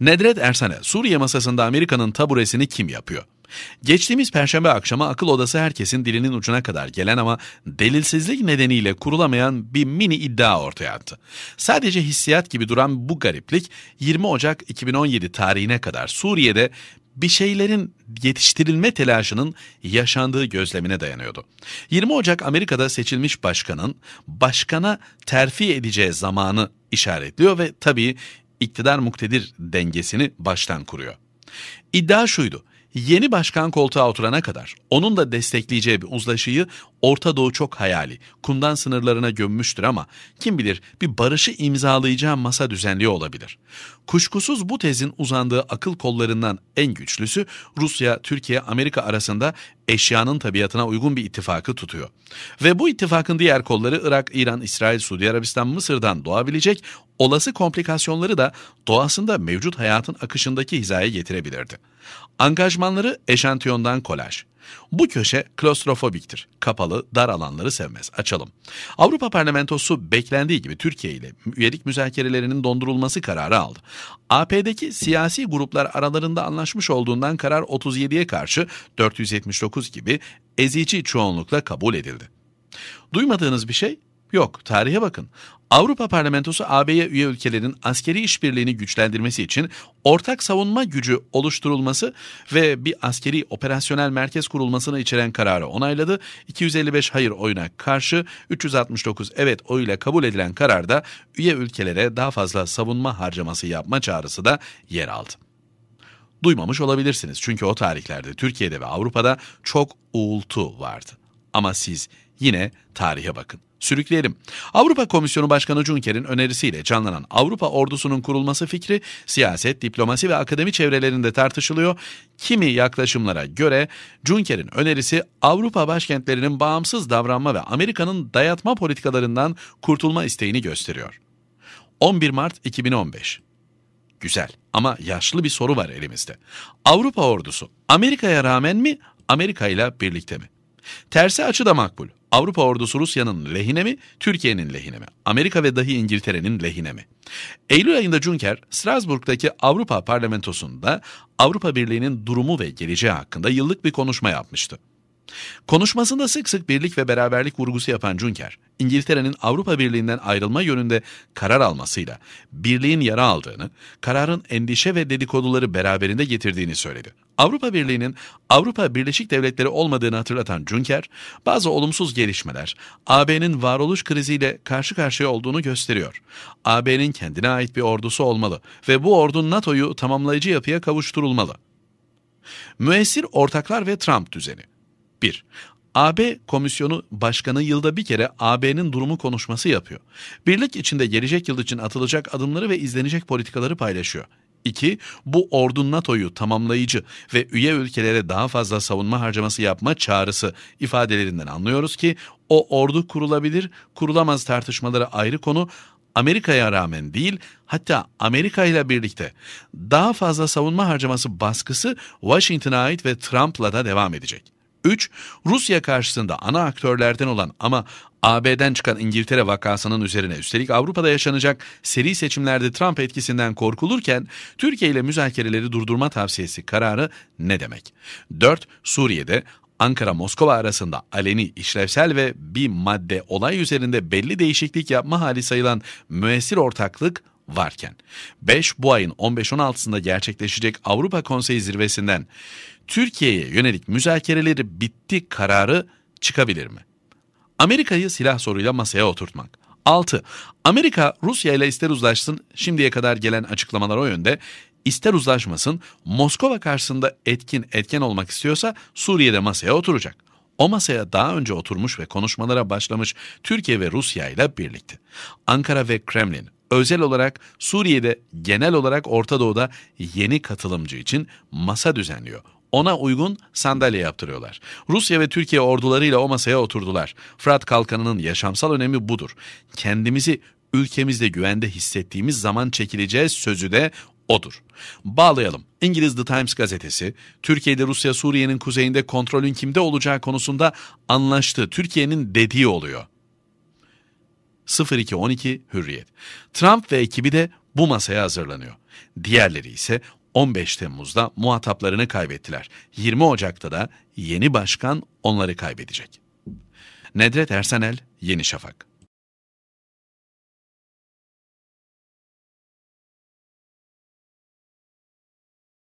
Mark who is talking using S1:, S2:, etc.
S1: Nedret Ersan'e Suriye masasında Amerika'nın taburesini kim yapıyor? Geçtiğimiz perşembe akşamı akıl odası herkesin dilinin ucuna kadar gelen ama delilsizlik nedeniyle kurulamayan bir mini iddia ortaya attı. Sadece hissiyat gibi duran bu gariplik 20 Ocak 2017 tarihine kadar Suriye'de bir şeylerin yetiştirilme telaşının yaşandığı gözlemine dayanıyordu. 20 Ocak Amerika'da seçilmiş başkanın başkana terfi edeceği zamanı işaretliyor ve tabii iktidar muktedir dengesini baştan kuruyor. İddia şuydu. Yeni başkan koltuğa oturana kadar onun da destekleyeceği bir uzlaşıyı Orta Doğu çok hayali, kumdan sınırlarına gömmüştür ama kim bilir bir barışı imzalayacağı masa düzenliyor olabilir. Kuşkusuz bu tezin uzandığı akıl kollarından en güçlüsü Rusya, Türkiye, Amerika arasında eşyanın tabiatına uygun bir ittifakı tutuyor. Ve bu ittifakın diğer kolları Irak, İran, İsrail, Suudi Arabistan, Mısır'dan doğabilecek olası komplikasyonları da doğasında mevcut hayatın akışındaki hizaya getirebilirdi. Angajmanları eşantiyondan kolaj bu köşe klostrofobiktir. Kapalı, dar alanları sevmez. Açalım. Avrupa Parlamentosu beklendiği gibi Türkiye ile üyelik müzakerelerinin dondurulması kararı aldı. AP'deki siyasi gruplar aralarında anlaşmış olduğundan karar 37'ye karşı 479 gibi ezici çoğunlukla kabul edildi. Duymadığınız bir şey Yok, tarihe bakın. Avrupa Parlamentosu AB'ye üye ülkelerin askeri işbirliğini güçlendirmesi için ortak savunma gücü oluşturulması ve bir askeri operasyonel merkez kurulmasını içeren kararı onayladı. 255 hayır oyuna karşı 369 evet oyuyla kabul edilen kararda üye ülkelere daha fazla savunma harcaması yapma çağrısı da yer aldı duymamış olabilirsiniz. Çünkü o tarihlerde Türkiye'de ve Avrupa'da çok uğultu vardı. Ama siz yine tarihe bakın sürükleyelim. Avrupa Komisyonu Başkanı Juncker'in önerisiyle canlanan Avrupa ordusunun kurulması fikri siyaset, diplomasi ve akademi çevrelerinde tartışılıyor. Kimi yaklaşımlara göre Juncker'in önerisi Avrupa başkentlerinin bağımsız davranma ve Amerika'nın dayatma politikalarından kurtulma isteğini gösteriyor. 11 Mart 2015 Güzel ama yaşlı bir soru var elimizde. Avrupa ordusu Amerika'ya rağmen mi, Amerika ile birlikte mi? Tersi açı da makbul. Avrupa ordusu Rusya'nın lehine mi, Türkiye'nin lehine mi? Amerika ve dahi İngiltere'nin lehine mi? Eylül ayında Juncker, Strasbourg'daki Avrupa Parlamentosu'nda Avrupa Birliği'nin durumu ve geleceği hakkında yıllık bir konuşma yapmıştı. Konuşmasında sık sık birlik ve beraberlik vurgusu yapan Juncker, İngiltere'nin Avrupa Birliği'nden ayrılma yönünde karar almasıyla birliğin yara aldığını, kararın endişe ve dedikoduları beraberinde getirdiğini söyledi. Avrupa Birliği'nin Avrupa Birleşik Devletleri olmadığını hatırlatan Juncker, bazı olumsuz gelişmeler AB'nin varoluş kriziyle karşı karşıya olduğunu gösteriyor. AB'nin kendine ait bir ordusu olmalı ve bu ordu NATO'yu tamamlayıcı yapıya kavuşturulmalı. Müessir ortaklar ve Trump düzeni 1. AB komisyonu başkanı yılda bir kere AB'nin durumu konuşması yapıyor. Birlik içinde gelecek yıl için atılacak adımları ve izlenecek politikaları paylaşıyor. 2. Bu ordu NATO'yu tamamlayıcı ve üye ülkelere daha fazla savunma harcaması yapma çağrısı ifadelerinden anlıyoruz ki o ordu kurulabilir, kurulamaz tartışmaları ayrı konu Amerika'ya rağmen değil hatta Amerika ile birlikte daha fazla savunma harcaması baskısı Washington'a ait ve Trump'la da devam edecek. 3. Rusya karşısında ana aktörlerden olan ama AB'den çıkan İngiltere vakasının üzerine üstelik Avrupa'da yaşanacak seri seçimlerde Trump etkisinden korkulurken Türkiye ile müzakereleri durdurma tavsiyesi kararı ne demek? 4. Suriye'de Ankara-Moskova arasında aleni, işlevsel ve bir madde olay üzerinde belli değişiklik yapma hali sayılan müessir ortaklık varken. 5 bu ayın 15-16'sında gerçekleşecek Avrupa Konseyi zirvesinden Türkiye'ye yönelik müzakereleri bitti kararı çıkabilir mi? Amerika'yı silah soruyla masaya oturtmak. 6. Amerika Rusya ile ister uzlaşsın şimdiye kadar gelen açıklamalar o yönde ister uzlaşmasın Moskova karşısında etkin etken olmak istiyorsa Suriye'de masaya oturacak. O masaya daha önce oturmuş ve konuşmalara başlamış Türkiye ve Rusya ile birlikte. Ankara ve Kremlin özel olarak Suriye'de genel olarak Orta Doğu'da yeni katılımcı için masa düzenliyor. Ona uygun sandalye yaptırıyorlar. Rusya ve Türkiye ordularıyla o masaya oturdular. Fırat Kalkanı'nın yaşamsal önemi budur. Kendimizi ülkemizde güvende hissettiğimiz zaman çekileceğiz sözü de odur. Bağlayalım. İngiliz The Times gazetesi, Türkiye'de Rusya Suriye'nin kuzeyinde kontrolün kimde olacağı konusunda anlaştığı Türkiye'nin dediği oluyor. 0212 Hürriyet. Trump ve ekibi de bu masaya hazırlanıyor. Diğerleri ise 15 Temmuz'da muhataplarını kaybettiler. 20 Ocak'ta da yeni başkan onları kaybedecek. Nedret Ersenel, Yeni Şafak